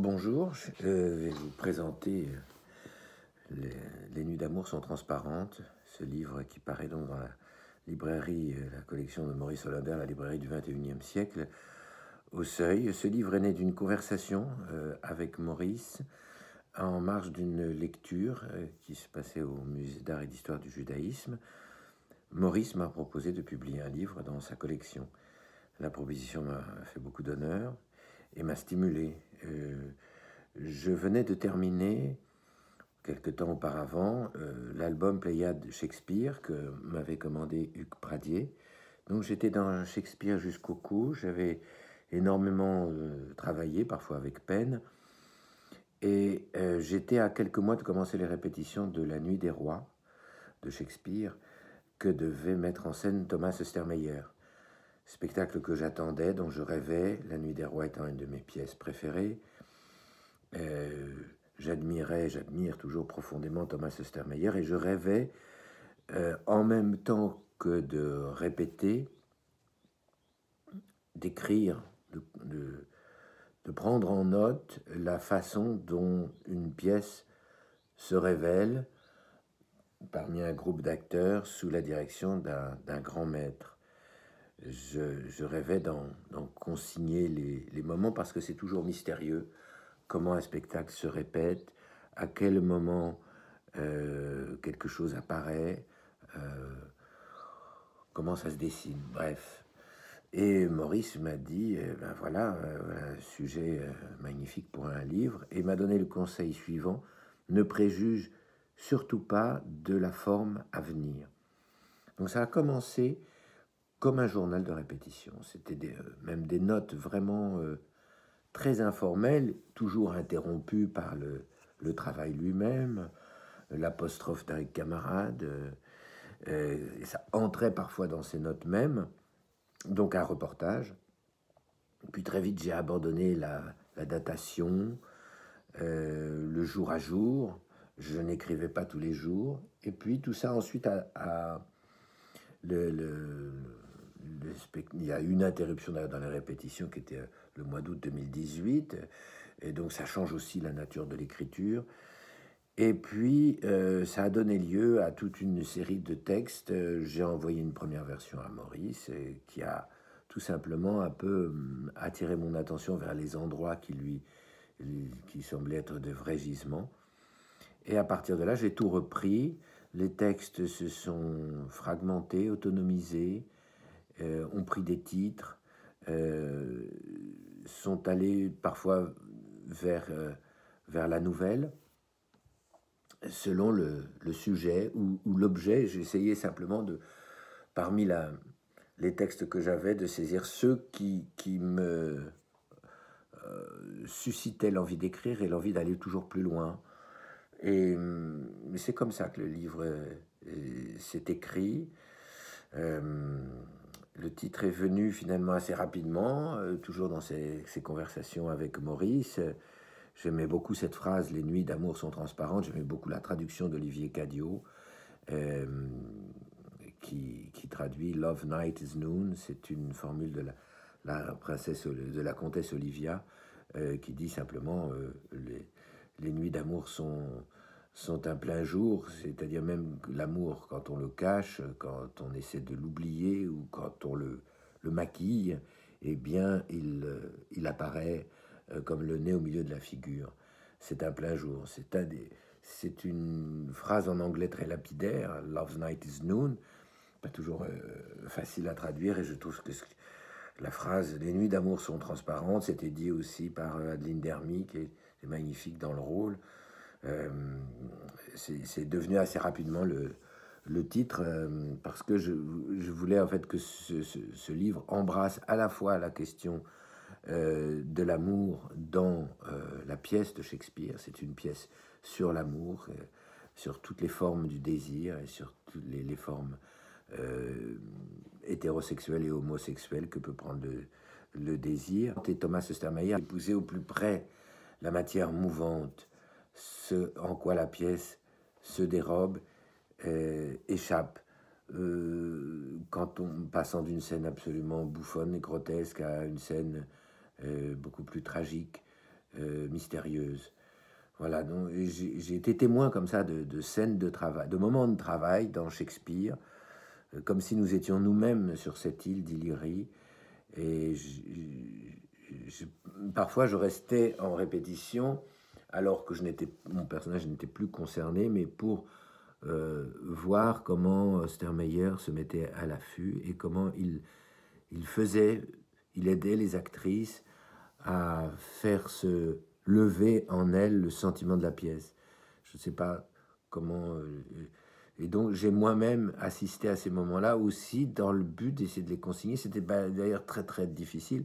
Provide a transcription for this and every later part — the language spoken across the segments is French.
Bonjour, je vais vous présenter euh, Les, Nuits d'amour sont transparentes, ce livre qui paraît donc dans la librairie, euh, la collection de Maurice Hollander, la librairie du 21e siècle, au seuil. Ce livre est né d'une conversation euh, avec Maurice en marge d'une lecture qui se passait au musée d'art et d'histoire du judaïsme. Maurice m'a proposé de publier un livre dans sa collection. La proposition m'a fait beaucoup d'honneur et m'a stimulé. Euh, je venais de terminer, quelque temps auparavant, euh, l'album Pléiade Shakespeare que m'avait commandé Hugues Pradier. Donc j'étais dans Shakespeare jusqu'au cou, j'avais énormément euh, travaillé, parfois avec peine, et j'étais à quelques mois de commencer les répétitions de La Nuit des Rois de Shakespeare que devait mettre en scène Thomas Ostermeyer spectacle que j'attendais, dont je rêvais, La Nuit des Rois étant une de mes pièces préférées. Euh, j'admirais, j'admire toujours profondément Thomas Ostermeyer et je rêvais, euh, en même temps que de répéter, d'écrire, de, de prendre en note la façon dont une pièce se révèle parmi un groupe d'acteurs sous la direction d'un grand maître je, rêvais d'en consigner les, moments parce que c'est toujours mystérieux comment un spectacle se répète, à quel moment euh, quelque chose apparaît, euh, comment ça se dessine, bref. Et Maurice m'a dit, eh ben euh, voilà, un sujet magnifique pour un livre, et m'a donné le conseil suivant, ne préjuge surtout pas de la forme à venir. Donc ça a commencé comme un journal de répétition. C'était des, euh, même des notes vraiment euh, très informelles, toujours interrompues par le, travail lui-même, l'apostrophe d'un camarade. Euh, ça entrait parfois dans ces notes mêmes, donc un reportage. Puis très vite, j'ai abandonné la, datation, le jour à jour. Je n'écrivais pas tous les jours. Et puis tout ça ensuite à... le, il y a une interruption dans les répétitions qui était euh, le mois d'août 2018, euh, et donc ça change aussi la nature de l'écriture. Et puis, euh, ça a donné lieu à toute une série de textes. J'ai envoyé une première version à Maurice, qui a tout simplement un peu hum, attiré mon attention vers les endroits qui lui qui semblaient être de vrais gisements. Et à partir de là, j'ai tout repris. Les textes se sont fragmentés, autonomisés. Euh, ont pris des titres, euh, sont allés parfois vers, euh, vers la nouvelle, selon le, sujet ou, l'objet. J'essayais simplement de, parmi les textes que j'avais, de saisir ceux qui, qui me suscitaient l'envie d'écrire et l'envie d'aller toujours plus loin. Et c'est comme ça que le livre s'est écrit le titre est venu finalement assez rapidement, euh, toujours dans ses conversations avec Maurice. J'aimais beaucoup cette phrase, les nuits d'amour sont transparentes. J'aimais beaucoup la traduction d'Olivier Cadio, euh, qui, traduit Love Night is Noon. C'est une formule de la, princesse, de la comtesse Olivia, euh, qui dit simplement les, les, nuits d'amour sont, sont un plein jour, c'est-à-dire même l'amour quand on le cache, quand on essaie de l'oublier ou quand on le, maquille, eh bien il, euh, apparaît euh, comme le nez au milieu de la figure. C'est un plein jour. C'est un c'est une phrase en anglais très lapidaire, Love's Night is Noon, pas toujours euh, facile à traduire, et je trouve que la phrase Les nuits d'amour sont transparentes, c'était dit aussi par Adeline Dermy, qui est magnifique dans le rôle. Euh, c'est devenu assez rapidement le, titre euh, parce que je, voulais en fait que ce, livre embrasse à la fois la question euh, de l'amour dans la pièce de Shakespeare. C'est une pièce sur l'amour, sur toutes les formes du désir et sur toutes les, formes hétérosexuelles et homosexuelles que peut prendre le, désir. Thomas Ostermayer épousait au plus près la matière mouvante en quoi la pièce se dérobe, euh, échappe. Euh, quand on passant d'une scène absolument bouffonne et grotesque à une scène euh, beaucoup plus tragique, mystérieuse. Voilà, j'ai été témoin comme ça de, scènes de travail, de moments de travail dans Shakespeare, comme si nous étions nous-mêmes sur cette île d'Illyrie. Et parfois, je restais en répétition alors que je mon personnage n'était plus concerné, mais pour euh, voir comment euh, Stermeyer se mettait à l'affût et comment il, faisait, il aidait les actrices à faire se lever en elles le sentiment de la pièce. Je ne sais pas comment... Euh, et donc j'ai moi-même assisté à ces moments-là aussi dans le but d'essayer de les consigner. C'était bah, d'ailleurs très très difficile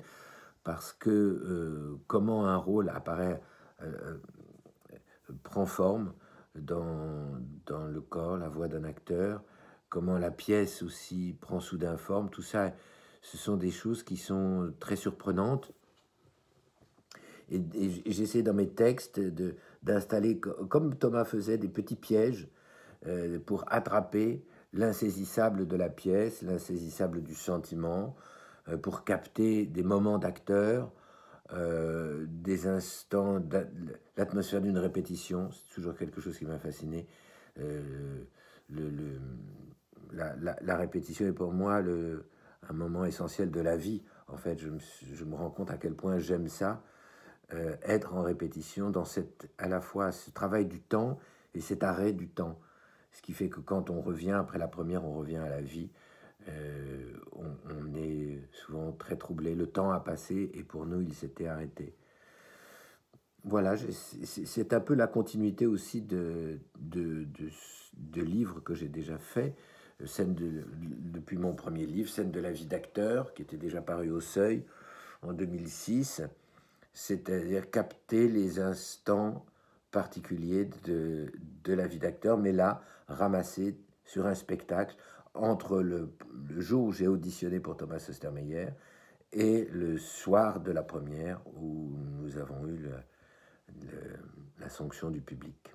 parce que comment un rôle apparaît euh, prend forme dans, le corps, la voix d'un acteur, comment la pièce aussi prend soudain forme, tout ça, ce sont des choses qui sont très surprenantes. Et, j'essaie dans mes textes d'installer, comme Thomas faisait, des petits pièges euh, pour attraper l'insaisissable de la pièce, l'insaisissable du sentiment, euh, pour capter des moments d'acteur euh, des instants, l'atmosphère d'une répétition, c'est toujours quelque chose qui m'a fasciné. Euh, la, répétition est pour moi un moment essentiel de la vie. En fait, je me, rends compte à quel point j'aime ça, euh, être en répétition, dans cette, à la fois ce travail du temps et cet arrêt du temps. Ce qui fait que quand on revient après la première, on revient à la vie. on est souvent très troublé. Le temps a passé et pour nous, il s'était arrêté. Voilà, c'est un peu la continuité aussi de, de, livres que j'ai déjà fait Scène de, depuis mon premier livre, Scène de la vie d'acteur, qui était déjà paru au Seuil en 2006, c'est-à-dire capter les instants particuliers de, de la vie d'acteur, mais là, ramasser sur un spectacle entre le, jour où j'ai auditionné pour Thomas Ostermeyer et le soir de la première où nous avons eu la sanction du public.